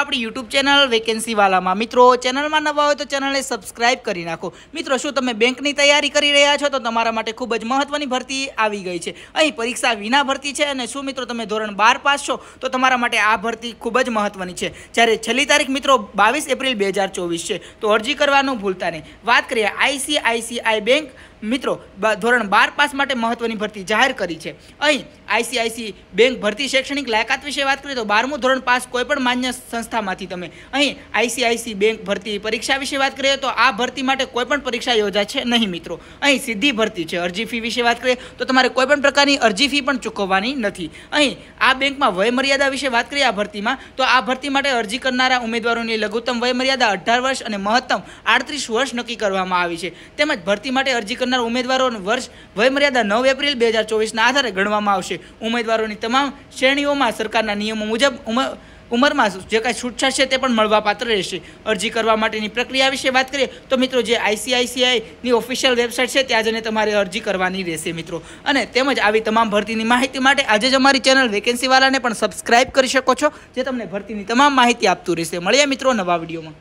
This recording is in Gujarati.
આપણી યુટ્યુબ ચેનલ વેકેન્સીવાલામાં મિત્રો ચેનલમાં નવા હોય તો ચેનલને સબસ્ક્રાઇબ કરી નાખો મિત્રો શું તમે બેંકની તૈયારી કરી રહ્યા છો તો તમારા માટે ખૂબ જ મહત્ત્વની ભરતી આવી ગઈ છે અહીં પરીક્ષા વિના ભરતી છે અને શું મિત્રો તમે ધોરણ બાર પાસ છો તો તમારા માટે આ ભરતી ખૂબ જ મહત્ત્વની છે જ્યારે છેલ્લી તારીખ મિત્રો બાવીસ એપ્રિલ બે છે તો અરજી કરવાનું ભૂલતા નહીં વાત કરીએ આઈસીઆઈસીઆઈ બેંક મિત્રો ધોરણ બાર પાસ માટે મહત્ત્વની ભરતી જાહેર કરી છે અહીં આઈસીઆઈસી બેંક ભરતી શૈક્ષણિક લાયકાત વિશે વાત કરીએ તો બારમું ધોરણ પાસ કોઈપણ માન્ય સંસ્થામાંથી તમે અહીં આઈસીઆઈસી બેંક ભરતી પરીક્ષા વિશે વાત કરીએ તો આ ભરતી માટે કોઈપણ પરીક્ષા છે નહીં મિત્રો અહીં સીધી ભરતી છે અરજી ફી વિશે વાત કરીએ તો તમારે કોઈપણ પ્રકારની અરજી ફી પણ ચૂકવવાની નથી અહીં આ બેંકમાં વયમર્યાદા વિશે વાત કરીએ આ ભરતીમાં તો આ ભરતી માટે અરજી કરનારા ઉમેદવારોની લઘુત્તમ વયમર્યાદા અઢાર વર્ષ અને મહત્તમ આડત્રીસ વર્ષ નક્કી કરવામાં આવી છે તેમજ ભરતી માટે અરજી કરનાર ઉમેદવારોનું વર્ષ વયમર્યાદા નવ એપ્રિલ બે હજાર ચોવીસના આધારે ગણવામાં આવશે ઉમેદવારોની તમામ શ્રેણીઓમાં સરકારના નિયમો મુજબ ઉમર ઉંમરમાં જે કાંઈ છૂટછાટ છે તે પણ મળવાપાત્ર રહેશે અરજી કરવા માટેની પ્રક્રિયા વિશે વાત કરીએ તો મિત્રો જે આઈસીઆઈસીઆઈની ઓફિશિયલ વેબસાઇટ છે ત્યાં જઈને તમારે અરજી કરવાની રહેશે મિત્રો અને તેમજ આવી તમામ ભરતીની માહિતી માટે આજે જ અમારી ચેનલ વેકેન્સીવાળાને પણ સબસ્ક્રાઇબ કરી શકો છો જે તમને ભરતીની તમામ માહિતી આપતું રહેશે મળીએ મિત્રો નવા વિડીયોમાં